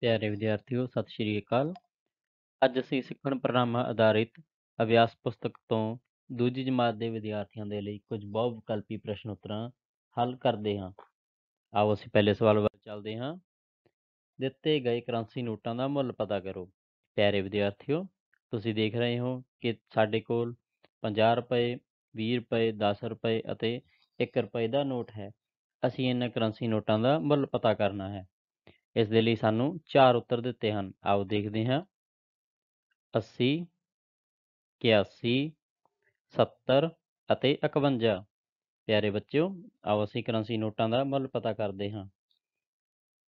ਪਿਆਰੇ ਵਿਦਿਆਰਥੀਓ ਸਤਿ ਸ਼੍ਰੀ ਅਕਾਲ ਅੱਜ ਅਸੀਂ ਸਿੱਖਣ ਪ੍ਰਣਾਮਾ ਆਧਾਰਿਤ ਅਭਿਆਸ ਪੁਸਤਕ ਤੋਂ ਦੂਜੀ ਜਮਾਤ ਦੇ ਵਿਦਿਆਰਥੀਆਂ ਦੇ ਲਈ ਕੁਝ ਬਹੁ ਵਿਕਲਪੀ ਪ੍ਰਸ਼ਨ ਉੱਤਰਾਂ ਹੱਲ ਕਰਦੇ ਹਾਂ ਆਓ ਅਸੀਂ ਪਹਿਲੇ ਸਵਾਲ ਵੱਲ ਚੱਲਦੇ ਹਾਂ ਦਿੱਤੇ ਗਏ ਕਰੰਸੀ ਨੋਟਾਂ ਦਾ ਮੁੱਲ ਪਤਾ ਕਰੋ ਪਿਆਰੇ ਵਿਦਿਆਰਥੀਓ ਤੁਸੀਂ ਦੇਖ ਰਹੇ ਹੋ ਕਿ ਸਾਡੇ ਕੋਲ 50 ਰੁਪਏ 20 ਰੁਪਏ 10 ਰੁਪਏ ਅਤੇ 1 ਰੁਪਏ ਦਾ ਨੋਟ ਹੈ ਅਸੀਂ ਇਹਨਾਂ ਕਰੰਸੀ ਨੋਟਾਂ ਦਾ ਮੁੱਲ ਪਤਾ ਕਰਨਾ ਹੈ ਇਸ ਦੇ ਲਈ ਸਾਨੂੰ ਚਾਰ ਉੱਤਰ ਦਿੱਤੇ ਹਨ ਆਓ ਦੇਖਦੇ ਹਾਂ 80 81 70 ਅਤੇ 51 ਪਿਆਰੇ ਬੱਚਿਓ ਆਓ ਅਸੀਂ ਕਰੰਸੀ ਨੋਟਾਂ ਦਾ ਮੁੱਲ ਪਤਾ ਕਰਦੇ ਹਾਂ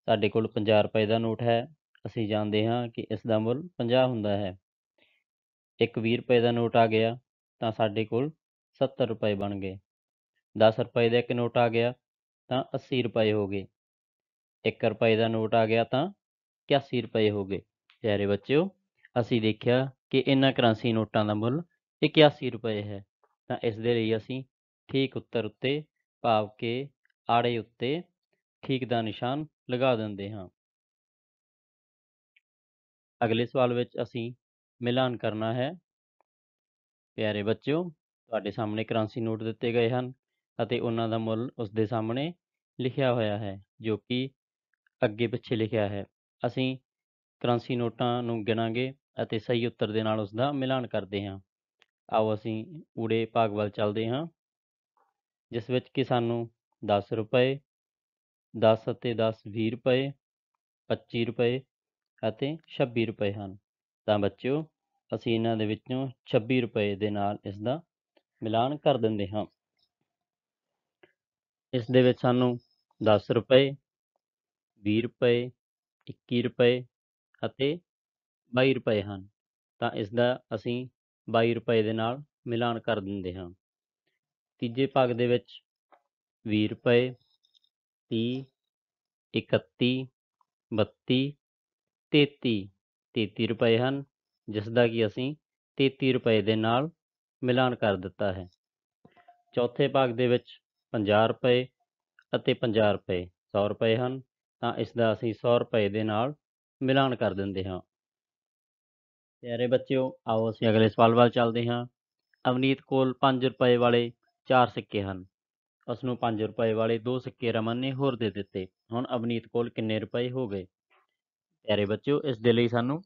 ਸਾਡੇ ਕੋਲ 50 ਰੁਪਏ ਦਾ ਨੋਟ ਹੈ ਅਸੀਂ ਜਾਣਦੇ ਹਾਂ ਕਿ ਇਸ ਦਾ ਮੁੱਲ 50 ਹੁੰਦਾ ਹੈ ਇੱਕ 20 ਰੁਪਏ ਦਾ ਨੋਟ ਆ ਗਿਆ ਤਾਂ ਸਾਡੇ ਕੋਲ 70 ਰੁਪਏ ਬਣ ਗਏ 10 ਰੁਪਏ ਦਾ ਇੱਕ ਨੋਟ ਆ ਗਿਆ ਤਾਂ 80 ਰੁਪਏ ਹੋ ਗਏ 1 ਰੁਪਏ ਦਾ ਨੋਟ ਆ ਗਿਆ ਤਾਂ 81 ਰੁਪਏ ਹੋ ਗਏ ਪਿਆਰੇ ਬੱਚਿਓ ਅਸੀਂ ਦੇਖਿਆ ਕਿ ਇਹਨਾਂ ਕਰੰਸੀ ਨੋਟਾਂ ਦਾ ਮੁੱਲ 81 ਰੁਪਏ ਹੈ ਤਾਂ ਇਸ ਦੇ ਲਈ ਅਸੀਂ ਠੀਕ ਉੱਤਰ ਉੱਤੇ ਭਾਵ ਕੇ ਆੜੇ ਉੱਤੇ ਠੀਕ ਦਾ ਨਿਸ਼ਾਨ ਲਗਾ ਦਿੰਦੇ ਹਾਂ ਅਗਲੇ ਸਵਾਲ ਵਿੱਚ ਅਸੀਂ ਮਿਲਾਨ ਕਰਨਾ ਹੈ ਪਿਆਰੇ ਬੱਚਿਓ ਤੁਹਾਡੇ ਸਾਹਮਣੇ ਕਰੰਸੀ ਨੋਟ ਦਿੱਤੇ ਗਏ ਹਨ ਅਤੇ ਉਹਨਾਂ ਦਾ ਮੁੱਲ ਉਸ ਦੇ ਸਾਹਮਣੇ ਲਿਖਿਆ ਹੋਇਆ ਹੈ ਜੋ ਕਿ ਅੱਗੇ ਪਿੱਛੇ ਲਿਖਿਆ ਹੈ ਅਸੀਂ ਕਰੰਸੀ ਨੋਟਾਂ ਨੂੰ ਗਿਣਾਂਗੇ ਅਤੇ ਸਹੀ ਉੱਤਰ ਦੇ ਨਾਲ ਉਸ ਦਾ ਮਿਲਾਨ ਕਰਦੇ ਹਾਂ ਆਓ ਅਸੀਂ ਊੜੇ ਭਾਗ ਵੱਲ ਚੱਲਦੇ ਹਾਂ ਜਿਸ ਵਿੱਚ ਕਿ ਸਾਨੂੰ 10 ਰੁਪਏ 10 ਅਤੇ 10 20 ਰੁਪਏ 25 ਰੁਪਏ ਅਤੇ 26 ਰੁਪਏ ਹਨ ਤਾਂ ਬੱਚਿਓ ਅਸੀਂ ਇਹਨਾਂ ਦੇ ਵਿੱਚੋਂ 26 ਰੁਪਏ ਦੇ ਨਾਲ ਇਸ ਦਾ ਮਿਲਾਨ ਕਰ ਦਿੰਦੇ ਹਾਂ ਇਸ ਦੇ ਵਿੱਚ ਸਾਨੂੰ 10 ਰੁਪਏ ਰੁਪਏ, ਰੁਪਏ, 21 ਅਤੇ ਰੁਪਏ ਹਨ ਤਾਂ ਇਸਦਾ ਅਸੀਂ ਰੁਪਏ ਦੇ ਨਾਲ ਮਿਲਾਨ ਕਰ ਦਿੰਦੇ ਹਾਂ ਤੀਜੇ ਭਾਗ ਦੇ ਵਿੱਚ ਰੁਪਏ, 30, 31, 32, 33 33 ਰੁਪਏ ਹਨ ਜਿਸ ਦਾ ਕਿ ਅਸੀਂ 33 ਰੁਪਏ ਦੇ ਨਾਲ ਮਿਲਾਨ ਕਰ ਦਿੱਤਾ ਹੈ ਚੌਥੇ ਭਾਗ ਦੇ ਵਿੱਚ 50 ਰੁਪਏ ਅਤੇ 50 ਰੁਪਏ 100 ਰੁਪਏ ਹਨ ਤਾਂ ਇਸ ਦਾ ਅਸੀਂ 100 ਰੁਪਏ ਦੇ ਨਾਲ ਮਿਲਾਨ ਕਰ ਦਿੰਦੇ ਹਾਂ ਪਿਆਰੇ ਬੱਚਿਓ ਆਓ ਅਸੀਂ ਅਗਲੇ ਸਵਾਲ ਵੱਲ ਚੱਲਦੇ ਹਾਂ ਅਵਨੀਤ ਕੋਲ 5 ਰੁਪਏ ਵਾਲੇ 4 ਸਿੱਕੇ ਹਨ ਉਸ ਨੂੰ 5 ਰੁਪਏ ਵਾਲੇ 2 ਸਿੱਕੇ ਰਮਨ ਨੇ ਹੋਰ ਦੇ ਦਿੱਤੇ ਹੁਣ ਅਵਨੀਤ ਕੋਲ ਕਿੰਨੇ ਰੁਪਏ ਹੋ ਗਏ ਪਿਆਰੇ ਬੱਚਿਓ ਇਸ ਦੇ ਲਈ ਸਾਨੂੰ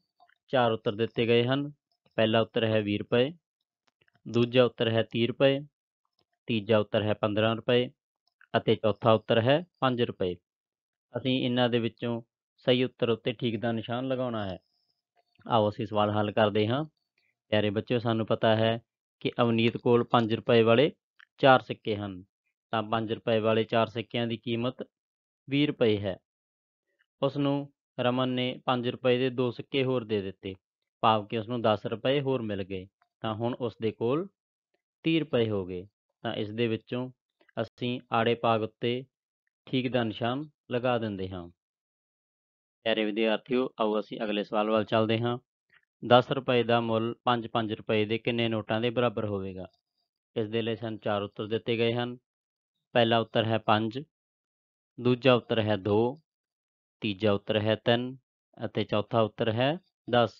ਚਾਰ ਉੱਤਰ ਦਿੱਤੇ ਗਏ ਹਨ ਪਹਿਲਾ ਉੱਤਰ ਹੈ 20 ਰੁਪਏ ਦੂਜਾ ਉੱਤਰ ਹੈ 30 ਰੁਪਏ ਤੀਜਾ ਉੱਤਰ ਹੈ 15 ਰੁਪਏ ਅਤੇ ਚੌਥਾ ਉੱਤਰ ਹੈ 5 ਰੁਪਏ ਅਸੀਂ ਇਹਨਾਂ ਦੇ ਵਿੱਚੋਂ ਸਹੀ ਉੱਤਰ ਉੱਤੇ ਠੀਕ ਦਾ ਨਿਸ਼ਾਨ ਲਗਾਉਣਾ ਹੈ ਆਓ ਅਸੀਂ ਸਵਾਲ ਹੱਲ ਕਰਦੇ ਹਾਂ ਪਿਆਰੇ ਬੱਚਿਓ ਸਾਨੂੰ ਪਤਾ ਹੈ ਕਿ ਅਵਨੀਤ ਕੋਲ 5 ਰੁਪਏ ਵਾਲੇ 4 ਸਿੱਕੇ ਹਨ ਤਾਂ 5 ਰੁਪਏ ਵਾਲੇ 4 ਸਿੱਕਿਆਂ ਦੀ ਕੀਮਤ 20 ਰੁਪਏ ਹੈ ਉਸ ਨੂੰ ਰਮਨ ਨੇ 5 ਰੁਪਏ ਦੇ 2 ਸਿੱਕੇ ਹੋਰ ਦੇ ਦਿੱਤੇ ਭਾਵ ਕਿ ਉਸ ਨੂੰ 10 ਰੁਪਏ ਹੋਰ ਮਿਲ ਗਏ ਤਾਂ ਹੁਣ ਉਸ ਦੇ ਕੋਲ 30 ਰੁਪਏ ਹੋ ਗਏ ਤਾਂ ਇਸ ਦੇ ਵਿੱਚੋਂ ਅਸੀਂ ਆੜੇ ਪਾਗ ਉੱਤੇ ਠੀਕ ਦਾ ਨਿਸ਼ਾਨ ਲਗਾ ਦਿੰਦੇ ਹਾਂ ਪਿਆਰੇ ਵਿਦਿਆਰਥੀਓ ਆਓ ਅਸੀਂ ਅਗਲੇ ਸਵਾਲ ਵੱਲ ਚੱਲਦੇ ਹਾਂ 10 ਰੁਪਏ ਦਾ ਮੁੱਲ 5-5 ਰੁਪਏ ਦੇ ਕਿੰਨੇ ਨੋਟਾਂ ਦੇ ਬਰਾਬਰ ਹੋਵੇਗਾ ਇਸ ਦੇ ਲਈ ਸਾਨੂੰ ਚਾਰ ਉੱਤਰ ਦਿੱਤੇ ਗਏ ਹਨ ਪਹਿਲਾ ਉੱਤਰ ਹੈ 5 ਦੂਜਾ ਉੱਤਰ ਹੈ 2 ਤੀਜਾ ਉੱਤਰ ਹੈ 3 ਅਤੇ ਚੌਥਾ ਉੱਤਰ ਹੈ 10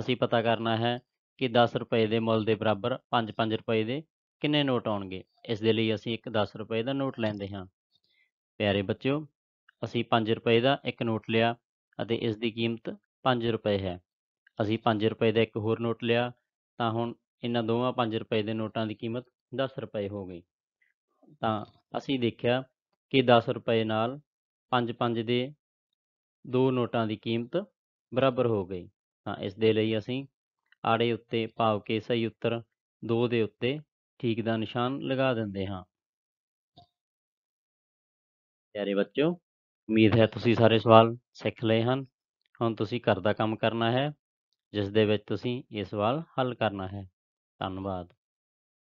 ਅਸੀਂ ਪਤਾ ਕਰਨਾ ਹੈ ਕਿ 10 ਰੁਪਏ ਦੇ ਮੁੱਲ ਦੇ ਬਰਾਬਰ 5-5 ਰੁਪਏ ਦੇ ਕਿੰਨੇ ਨੋਟ ਆਉਣਗੇ ਇਸ ਦੇ ਲਈ ਅਸੀਂ ਇੱਕ 10 ਰੁਪਏ ਦਾ ਨੋਟ ਲੈਂਦੇ ਹਾਂ ਪਿਆਰੇ ਬੱਚਿਓ ਅਸੀਂ 5 ਰੁਪਏ ਦਾ ਇੱਕ ਨੋਟ ਲਿਆ ਅਤੇ ਇਸ ਦੀ ਕੀਮਤ 5 ਰੁਪਏ ਹੈ ਅਸੀਂ 5 ਰੁਪਏ ਦਾ ਇੱਕ ਹੋਰ ਨੋਟ ਲਿਆ ਤਾਂ ਹੁਣ ਇਹਨਾਂ ਦੋਵਾਂ 5 ਰੁਪਏ ਦੇ ਨੋਟਾਂ ਦੀ ਕੀਮਤ 10 ਰੁਪਏ ਹੋ ਗਈ ਤਾਂ ਅਸੀਂ ਦੇਖਿਆ ਕਿ 10 ਰੁਪਏ ਨਾਲ 5-5 ਦੇ ਦੋ ਨੋਟਾਂ ਦੀ ਕੀਮਤ ਬਰਾਬਰ ਹੋ ਗਈ ਤਾਂ ਇਸ ਦੇ ਲਈ ਅਸੀਂ ਆੜੇ ਉੱਤੇ ਭਾਵ ਕੇ ਸਹੀ ਉੱਤਰ 2 ਦੇ ਉੱਤੇ ਠੀਕ ਦਾ ਨਿਸ਼ਾਨ ਲਗਾ ਦਿੰਦੇ ਹਾਂ ਪਿਆਰੇ ਬੱਚਿਓ ਉਮੀਦ ਹੈ ਤੁਸੀਂ ਸਾਰੇ ਸਵਾਲ ਸਿੱਖ ਲਏ ਹਨ ਹੁਣ ਤੁਸੀਂ ਘਰ ਦਾ ਕੰਮ ਕਰਨਾ ਹੈ ਜਿਸ ਦੇ ਵਿੱਚ ਤੁਸੀਂ ਇਹ ਸਵਾਲ ਹੱਲ ਕਰਨਾ ਹੈ ਧੰਨਵਾਦ